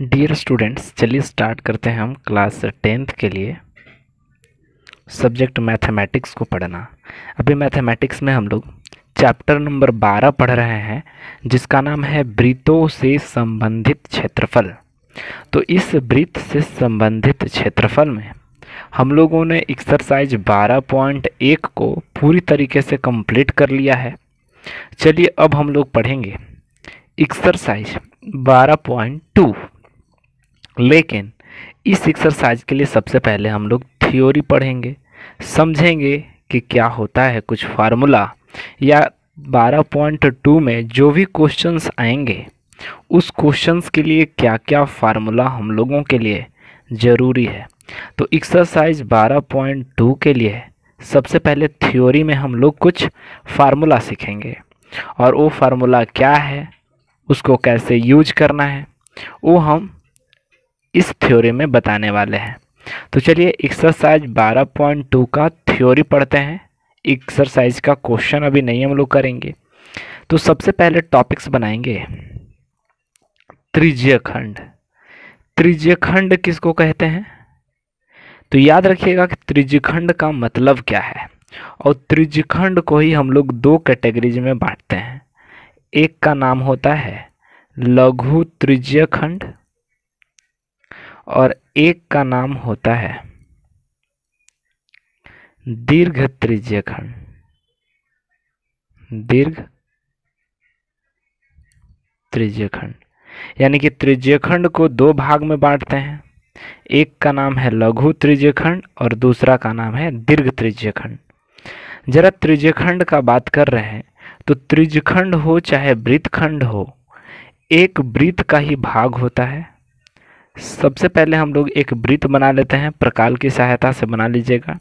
dear students चलिए start करते हैं हम क्लास टेंथ के लिए सब्जेक्ट मैथमेटिक्स को पढ़ना अभी मैथमेटिक्स में हम लोग चैप्टर नंबर बारह पढ़ रहे हैं जिसका नाम है वृत्तों से संबंधित क्षेत्रफल तो इस वृत्त से संबंधित क्षेत्रफल में हम लोगों ने एक्सरसाइज बारह पॉइंट एक को पूरी तरीके से कम्प्लीट कर लिया है चलिए अब हम लोग पढ़ेंगे एक्सरसाइज बारह पॉइंट टू लेकिन इस एक्सरसाइज के लिए सबसे पहले हम लोग थ्योरी पढ़ेंगे समझेंगे कि क्या होता है कुछ फार्मूला या 12.2 में जो भी क्वेश्चंस आएंगे उस क्वेश्चंस के लिए क्या क्या फार्मूला हम लोगों के लिए ज़रूरी है तो एक्सरसाइज 12.2 के लिए सबसे पहले थ्योरी में हम लोग कुछ फार्मूला सीखेंगे और वो फार्मूला क्या है उसको कैसे यूज करना है वो हम इस थ्योरी में बताने वाले हैं तो चलिए एक्सरसाइज 12.2 का थ्योरी पढ़ते हैं एक्सरसाइज का क्वेश्चन अभी नहीं हम लोग करेंगे तो सबसे पहले टॉपिक्स बनाएंगे त्रिज्य खंड त्रिज्य खंड किसको कहते हैं तो याद रखिएगा कि त्रिज्य खंड का मतलब क्या है और त्रिज्य खंड को ही हम लोग दो कैटेगरीज में बांटते हैं एक का नाम होता है लघु त्रिज्य खंड और एक का नाम होता है दीर्घ त्रिज्य खंड दीर्घ त्रिज्य खंड यानी कि त्रिज्य खंड को दो भाग में बांटते हैं एक का नाम है लघु त्रिज्य खंड और दूसरा का नाम है दीर्घ त्रिज्य खंड जरा त्रिज्य खंड का बात कर रहे हैं तो त्रिज्य खंड हो चाहे वृत्त खंड हो एक वृत्त का ही भाग होता है सबसे पहले हम लोग एक वृत्त बना लेते हैं प्रकाल की सहायता से बना लीजिएगा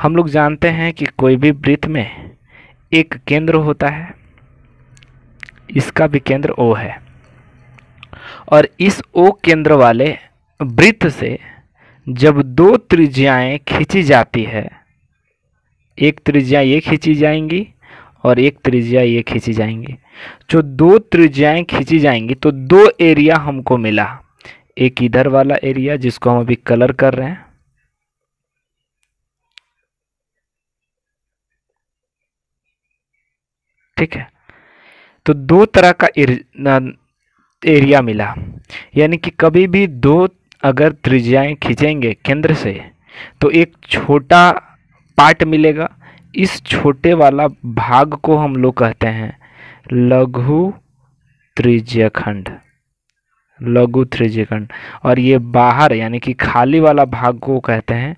हम लोग जानते हैं कि कोई भी वृत्त में एक केंद्र होता है इसका भी केंद्र ओ है और इस ओ केंद्र वाले वृत्त से जब दो त्रिज्याएं खींची जाती है एक त्रिज्या ये खींची जाएंगी और एक त्रिज्या ये खींची जाएंगी जो दो त्रिज्याएं खींची जाएंगी तो दो एरिया हमको मिला एक इधर वाला एरिया जिसको हम अभी कलर कर रहे हैं ठीक है तो दो तरह का एरिया मिला यानी कि कभी भी दो अगर त्रिज्याएं खींचेंगे केंद्र से तो एक छोटा पार्ट मिलेगा इस छोटे वाला भाग को हम लोग कहते हैं लघु त्रिज्यखंड लघु त्रिज्यकंड और ये बाहर यानी कि खाली वाला भाग को कहते हैं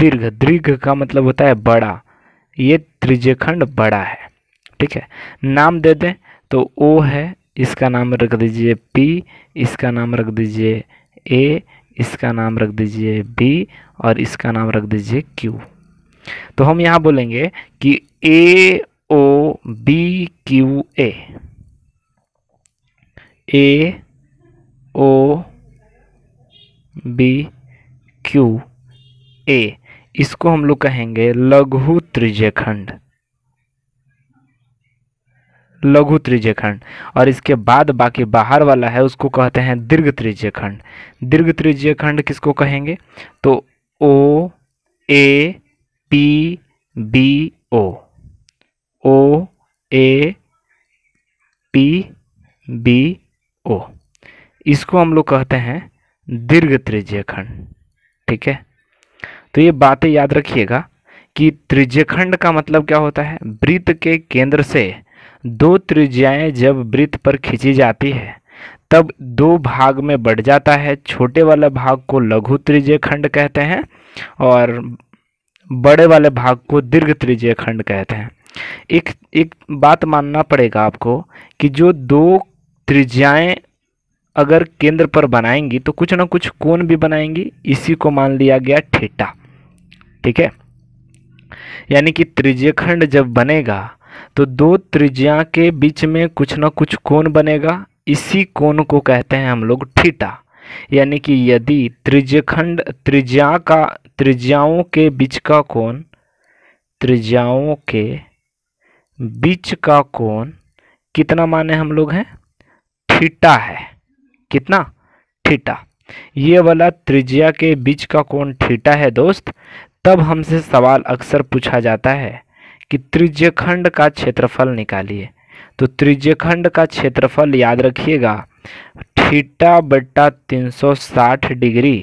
दीर्घ दीर्घ का मतलब होता है बड़ा ये त्रिज्यखंड बड़ा है ठीक है नाम दे दें तो ओ है इसका नाम रख दीजिए पी इसका नाम रख दीजिए ए इसका नाम रख दीजिए बी और इसका नाम रख दीजिए क्यू तो हम यहाँ बोलेंगे कि A O B Q A A O B Q A इसको हम लोग कहेंगे लघु त्रिज्यखंड लघु त्रिज्यखंड और इसके बाद बाकी बाहर वाला है उसको कहते हैं दीर्घ त्रिज्यखंड दीर्घ त्रिज्यखंड किसको कहेंगे तो O A P B O O A P B O इसको हम लोग कहते हैं दीर्घ त्रिज्य खंड ठीक है तो ये बातें याद रखिएगा कि त्रिज्य खंड का मतलब क्या होता है वृत्त के केंद्र से दो त्रिज्याएँ जब वृत्त पर खींची जाती है तब दो भाग में बढ़ जाता है छोटे वाले भाग को लघु त्रिज्य खंड कहते हैं और बड़े वाले भाग को दीर्घ त्रिज्य खंड कहते हैं एक एक बात मानना पड़ेगा आपको कि जो दो त्रिज्याएँ अगर केंद्र पर बनाएंगी तो कुछ ना कुछ कोण भी बनाएंगी इसी को मान लिया गया ठेटा ठीक है यानी कि त्रिज्यखंड जब बनेगा तो दो त्रिज्या के बीच में कुछ ना कुछ कोण बनेगा इसी कोण को कहते हैं हम लोग ठीटा यानी कि यदि त्रिज्यखंड त्रिज्या का त्रिज्याओं के बीच का कोण त्रिज्याओं के बीच का कोण कितना माने हम लोग हैं थीटा है कितना थीटा ये वाला त्रिज्या के बीच का कोण थीटा है दोस्त तब हमसे सवाल अक्सर पूछा जाता है कि त्रिज्यखंड खंड का क्षेत्रफल निकालिए तो त्रिज्यखंड का क्षेत्रफल याद रखिएगा थीटा बट्टा 360 degree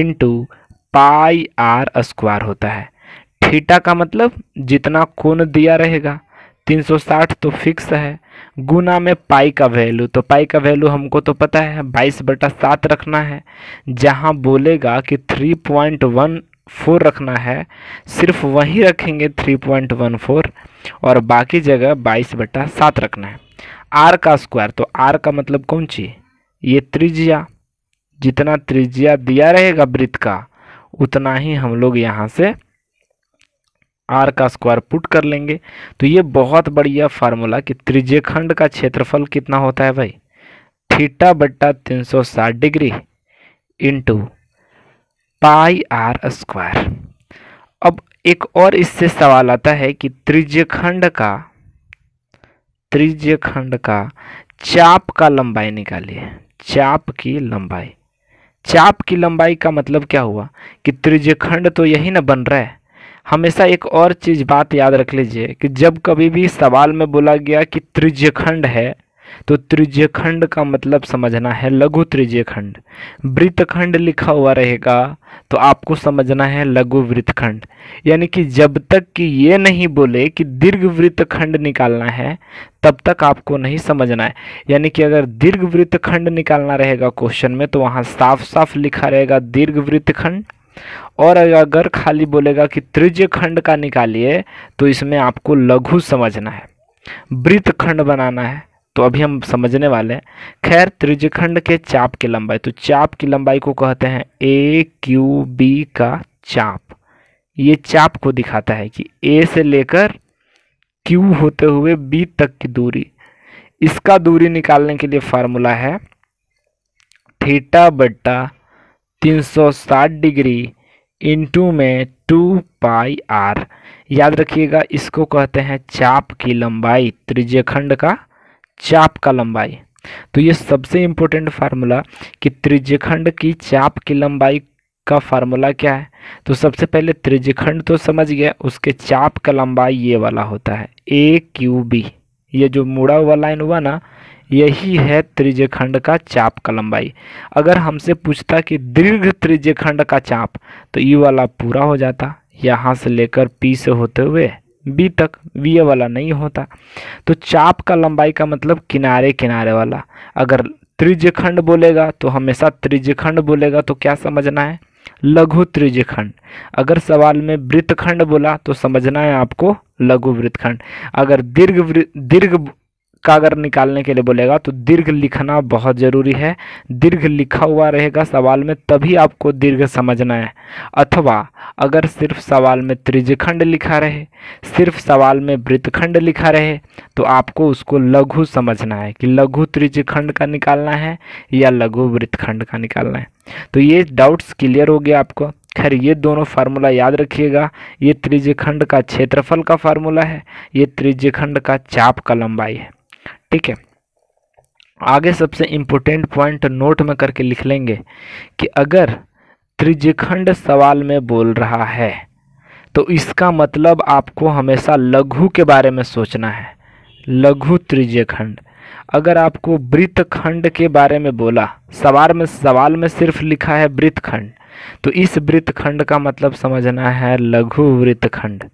into pi r square होता है थीटा का मतलब जितना कोण दिया रहेगा 360 तो फिक्स है गुना में पाई का वैल्यू तो पाई का वैल्यू हमको तो पता है बाईस बटा सात रखना है जहाँ बोलेगा कि थ्री पॉइंट वन फोर रखना है सिर्फ वहीं रखेंगे थ्री पॉइंट वन फोर और बाकी जगह बाईस बटा सात रखना है आर का स्क्वायर तो आर का मतलब कौन सी ये त्रिज्या जितना त्रिज्या दिया रहेगा वृत्त का उतना ही हम लोग यहाँ से आर का स्क्वायर पुट कर लेंगे तो ये बहुत बढ़िया फार्मूला कि त्रिज्य खंड का क्षेत्रफल कितना होता है भाई थीटा बट्टा तीन सौ साठ degree into pi r square अब एक और इससे सवाल आता है कि त्रिज्य खंड का त्रिज्य खंड का चाप का लंबाई निकालिए चाप की लंबाई चाप की लंबाई का मतलब क्या हुआ कि त्रिज्य खंड तो यही ना बन रहा है हमेशा एक और चीज़ बात याद रख लीजिए कि जब कभी भी सवाल में बोला गया कि त्रिज्यखंड है तो त्रिज्यखंड का मतलब समझना है लघु त्रिज्यखंड वृत्तखंड लिखा हुआ रहेगा तो आपको समझना है लघु वृत्तखंड यानी कि जब तक कि ये नहीं बोले कि दीर्घ वृत्तखंड निकालना है तब तक आपको नहीं समझना है यानी कि अगर दीर्घ वृत्तखंड निकालना रहेगा क्वेश्चन में तो वहाँ साफ साफ लिखा रहेगा दीर्घ वृत्तखंड और अगर खाली बोलेगा कि त्रिज्य खंड का निकालिए तो इसमें आपको लघु समझना है वृत्त खंड बनाना है तो अभी हम समझने वाले हैं खैर त्रिज्यखंड के चाप की लंबाई तो चाप की लंबाई को कहते हैं ए क्यू बी का चाप ये चाप को दिखाता है कि ए से लेकर क्यू होते हुए बी तक की दूरी इसका दूरी निकालने के लिए फार्मूला है थीटा बट्टा 360 डिग्री इंटू में टू पाई आर याद रखिएगा इसको कहते हैं चाप की लंबाई त्रिज्यखंड का चाप का लंबाई तो ये सबसे इम्पोर्टेंट फार्मूला कि त्रिज्यखंड की चाप की लंबाई का फार्मूला क्या है तो सबसे पहले त्रिज्यखंड तो समझ गया उसके चाप का लंबाई ये वाला होता है ए क्यू बी ये जो मुड़ा हुआ लाइन हुआ ना यही है त्रिज्यखंड खंड का चाप का लंबाई अगर हमसे पूछता कि दीर्घ त्रिज्यखंड खंड का चाप तो ई वाला पूरा हो जाता यहाँ से लेकर पी से होते हुए बी तक बी वाला नहीं होता तो चाप का लंबाई का मतलब किनारे किनारे वाला अगर त्रिज्यखंड खंड बोलेगा तो हमेशा त्रिज्यखंड खंड बोलेगा तो क्या समझना है लघु त्रिज्यखंड खंड अगर सवाल में वृत्तखंड बोला तो समझना है आपको लघु वृत्तखंड अगर दीर्घ दीर्घ का अगर निकालने के लिए बोलेगा तो दीर्घ लिखना बहुत ज़रूरी है दीर्घ लिखा हुआ रहेगा सवाल में तभी आपको दीर्घ समझना है अथवा अगर सिर्फ सवाल में त्रिजखंड लिखा रहे सिर्फ सवाल में वृत्तखंड लिखा रहे तो आपको उसको लघु समझना है कि लघु त्रिजखंड का निकालना है या लघु वृत्तखंड का निकालना है तो ये डाउट्स क्लियर हो गया आपको खैर ये दोनों फार्मूला याद रखिएगा ये त्रिज्यखंड का क्षेत्रफल का फार्मूला है ये त्रिज्यखंड का चाप का लंबाई है ठीक है आगे सबसे इम्पोर्टेंट पॉइंट नोट में करके लिख लेंगे कि अगर त्रिजखंड सवाल में बोल रहा है तो इसका मतलब आपको हमेशा लघु के बारे में सोचना है लघु त्रिजखंड अगर आपको वृत्तखंड के बारे में बोला सवाल में सवाल में सिर्फ लिखा है वृत्तखंड तो इस वृत्तखंड का मतलब समझना है लघु वृत्तखंड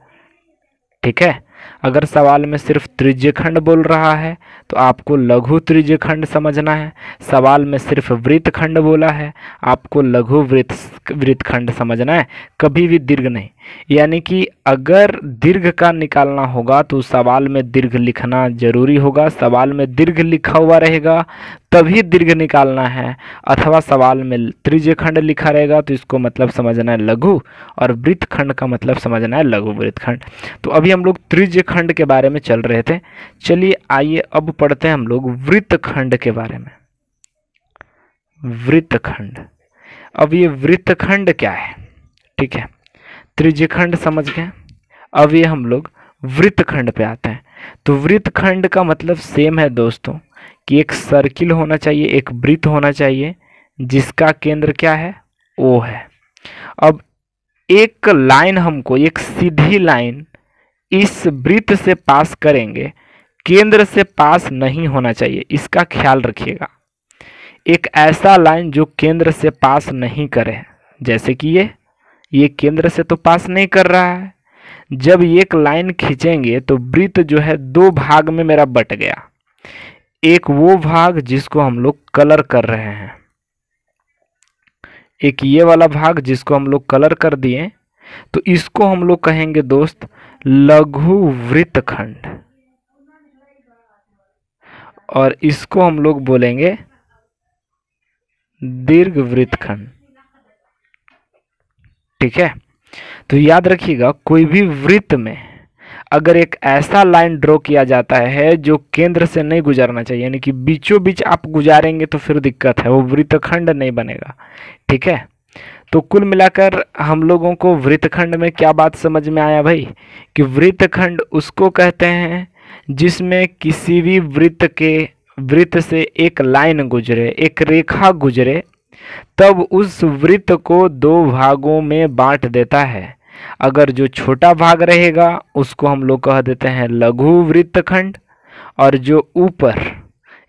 ठीक है अगर सवाल में सिर्फ त्रिज्यखंड खंड बोल रहा है तो आपको लघु त्रिज्यखंड खंड समझना है सवाल में सिर्फ वृत्त खंड बोला है आपको लघु वृत्त वृत्त खंड समझना है कभी भी दीर्घ नहीं यानी कि अगर दीर्घ का निकालना होगा तो सवाल में दीर्घ लिखना जरूरी होगा सवाल में दीर्घ लिखा हुआ रहेगा तभी दीर्घ निकालना है अथवा सवाल में त्रिज्य खंड लिखा रहेगा तो इसको मतलब समझना है लघु और वृत्त खंड का मतलब समझना है लघु वृत्त खंड तो अभी हम लोग त्रिज्य खंड के बारे में चल रहे थे चलिए आइए अब पढ़ते हैं हम लोग वृत्त खंड के बारे में वृत्त खंड अब ये वृत्त खंड क्या है ठीक है त्रिज्यखंड समझ गए अब ये हम लोग वृत्तखंड पे आते हैं तो वृत्तखंड का मतलब सेम है दोस्तों कि एक सर्किल होना चाहिए एक वृत्त होना चाहिए जिसका केंद्र क्या है ओ है अब एक लाइन हमको एक सीधी लाइन इस वृत्त से पास करेंगे केंद्र से पास नहीं होना चाहिए इसका ख्याल रखिएगा एक ऐसा लाइन जो केंद्र से पास नहीं करे जैसे कि ये ये केंद्र से तो पास नहीं कर रहा है जब एक लाइन खींचेंगे तो वृत्त जो है दो भाग में मेरा बट गया एक वो भाग जिसको हम लोग कलर कर रहे हैं एक ये वाला भाग जिसको हम लोग कलर कर दिए तो इसको हम लोग कहेंगे दोस्त लघु वृत्त खंड और इसको हम लोग बोलेंगे दीर्घ वृत्तखंड ठीक है तो याद रखिएगा कोई भी वृत्त में अगर एक ऐसा लाइन ड्रॉ किया जाता है जो केंद्र से नहीं गुजरना चाहिए यानी कि बीचों बीच आप गुजारेंगे तो फिर दिक्कत है वो वृत्तखंड नहीं बनेगा ठीक है तो कुल मिलाकर हम लोगों को वृत्तखंड में क्या बात समझ में आया भाई कि वृत्तखंड उसको कहते हैं जिसमें किसी भी वृत्त के वृत्त से एक लाइन गुजरे एक रेखा गुजरे तब उस वृत्त को दो भागों में बांट देता है अगर जो छोटा भाग रहेगा उसको हम लोग कह देते हैं लघु वृत्तखंड और जो ऊपर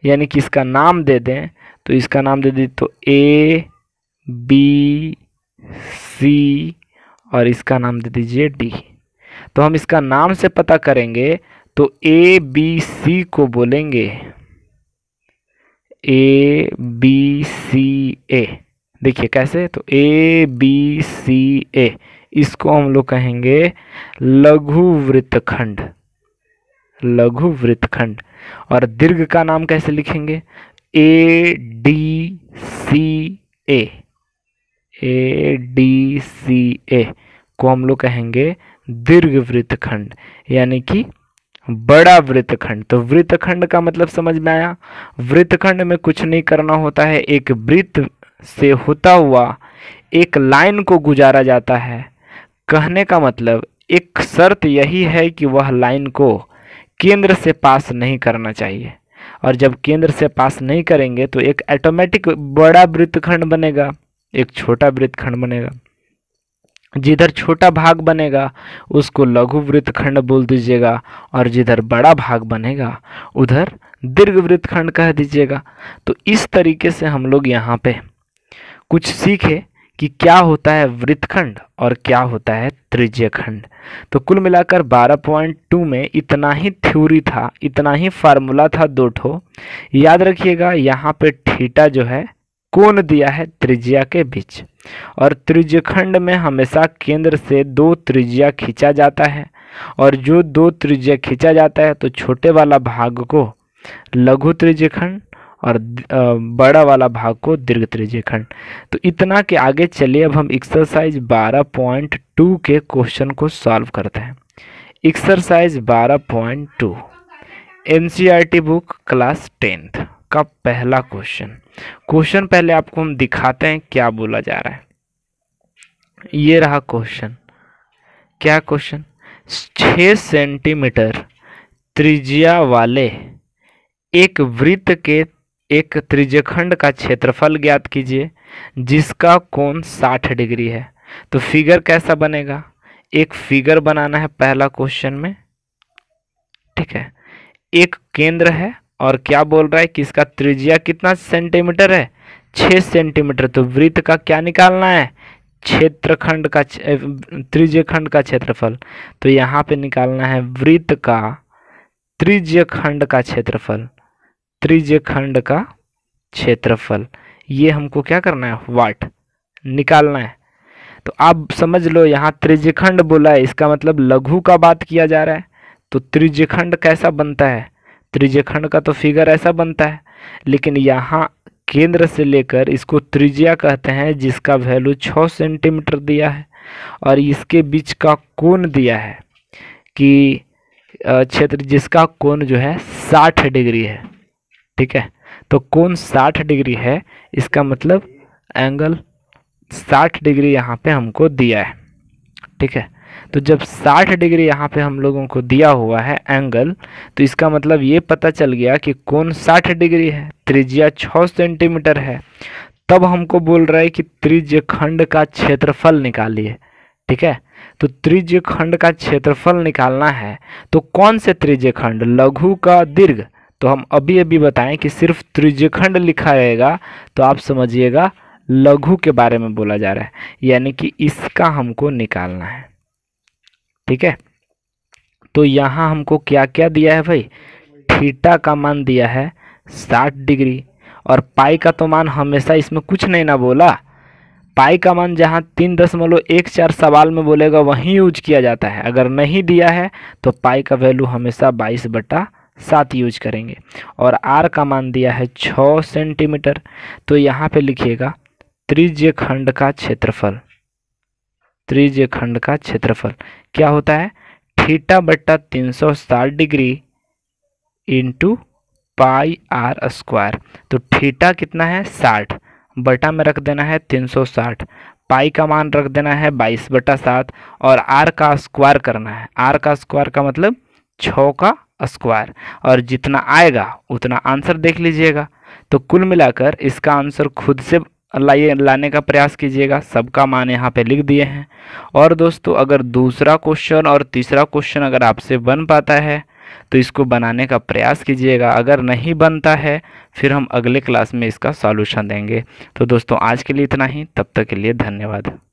यानी कि इसका नाम दे दें तो इसका नाम दे दी तो ए बी सी और इसका नाम दे दीजिए डी तो हम इसका नाम से पता करेंगे तो ए बी सी को बोलेंगे ए बी सी ए देखिए कैसे तो ए बी सी ए इसको हम लोग कहेंगे लघु वृत्तखंड लघु वृत्तखंड और दीर्घ का नाम कैसे लिखेंगे A D C A A D C ए को हम लोग कहेंगे दीर्घ वृत्तखंड यानी कि बड़ा वृत्तखंड तो वृत्तखंड का मतलब समझ में आया वृत्तखंड में कुछ नहीं करना होता है एक वृत्त से होता हुआ एक लाइन को गुजारा जाता है कहने का मतलब एक शर्त यही है कि वह लाइन को केंद्र से पास नहीं करना चाहिए और जब केंद्र से पास नहीं करेंगे तो एक ऑटोमेटिक बड़ा वृत्तखंड बनेगा एक छोटा वृत्तखंड बनेगा जिधर छोटा भाग बनेगा उसको लघु वृत्त खंड बोल दीजिएगा और जिधर बड़ा भाग बनेगा उधर दीर्घ वृत्त खंड कह दीजिएगा तो इस तरीके से हम लोग यहाँ पे कुछ सीखे कि क्या होता है वृत्तखंड और क्या होता है त्रिज्य खंड तो कुल मिलाकर 12.2 में इतना ही थ्योरी था इतना ही फार्मूला था दो ठो याद रखिएगा यहाँ पे ठीटा जो है कोण दिया है त्रिज्या के बीच और त्रिज्यखंड में हमेशा केंद्र से दो त्रिज्या खींचा जाता है और जो दो त्रिज्या खींचा जाता है तो छोटे वाला भाग को लघु त्रिज्यखंड और बड़ा वाला भाग को दीर्घ त्रिज्यखंड तो इतना के आगे चलिए अब हम एक्सरसाइज 12.2 के क्वेश्चन को सॉल्व करते हैं exercise 12.2 NCERT book class tenth का पहला क्वेश्चन क्वेश्चन पहले आपको हम दिखाते हैं क्या बोला जा रहा है ये रहा क्वेश्चन क्या क्वेश्चन छ सेंटीमीटर त्रिज्या वाले एक वृत्त के एक त्रिज्यखंड का क्षेत्रफल ज्ञात कीजिए जिसका कोण 60 डिग्री है तो फिगर कैसा बनेगा एक फिगर बनाना है पहला क्वेश्चन में ठीक है एक केंद्र है और क्या बोल रहा है कि इसका त्रिज्या कितना सेंटीमीटर है छः सेंटीमीटर तो वृत्त का क्या निकालना है क्षेत्रखंड का त्रिज्यखंड का क्षेत्रफल तो यहाँ पे निकालना है वृत्त का त्रिज्यखंड का क्षेत्रफल त्रिज्यखंड का क्षेत्रफल ये हमको क्या करना है वाट निकालना है तो आप समझ लो यहाँ त्रिज्यखंड बोला है इसका मतलब लघु का बात किया जा रहा है तो त्रिज्यखंड कैसा बनता है त्रिज्यखंड का तो फिगर ऐसा बनता है लेकिन यहाँ केंद्र से लेकर इसको त्रिज्या कहते हैं जिसका वैल्यू छः सेंटीमीटर दिया है और इसके बीच का कोण दिया है कि क्षेत्र जिसका कोण जो है साठ डिग्री है ठीक है तो कोण साठ डिग्री है इसका मतलब एंगल साठ डिग्री यहाँ पे हमको दिया है ठीक है तो जब 60 डिग्री यहाँ पे हम लोगों को दिया हुआ है एंगल तो इसका मतलब ये पता चल गया कि कौन 60 डिग्री है त्रिज्या 6 सेंटीमीटर है तब हमको बोल रहा है कि त्रिज्य खंड का क्षेत्रफल निकालिए ठीक है तो त्रिज्य खंड का क्षेत्रफल निकालना है तो कौन से त्रिज्य खंड लघु का दीर्घ तो हम अभी अभी बताएं कि सिर्फ त्रिज्य खंड लिखा रहेगा तो आप समझिएगा लघु के बारे में बोला जा रहा है यानी कि इसका हमको निकालना है ठीक है तो यहाँ हमको क्या क्या दिया है भाई थीटा का मान दिया है साठ डिग्री और पाई का तो मान हमेशा इसमें कुछ नहीं ना बोला पाई का मान जहाँ तीन दशमलव एक चार सवाल में बोलेगा वहीं यूज किया जाता है अगर नहीं दिया है तो पाई का वैल्यू हमेशा बाईस बटा सात यूज करेंगे और आर का मान दिया है छः सेंटीमीटर तो यहाँ पे लिखिएगा त्रिज्य खंड का क्षेत्रफल त्रिज्य खंड का क्षेत्रफल क्या होता है थीटा बट्टा तीन सौ साठ degree into pi r square तो थीटा कितना है साठ बटा में रख देना है तीन सौ साठ पाई का मान रख देना है बाईस बटा सात और आर का स्क्वायर करना है आर का स्क्वायर का मतलब छः का स्क्वायर और जितना आएगा उतना आंसर देख लीजिएगा तो कुल मिलाकर इसका आंसर खुद से लाइए लाने का प्रयास कीजिएगा सबका मान यहाँ पे लिख दिए हैं और दोस्तों अगर दूसरा क्वेश्चन और तीसरा क्वेश्चन अगर आपसे बन पाता है तो इसको बनाने का प्रयास कीजिएगा अगर नहीं बनता है फिर हम अगले क्लास में इसका सॉल्यूशन देंगे तो दोस्तों आज के लिए इतना ही तब तक के लिए धन्यवाद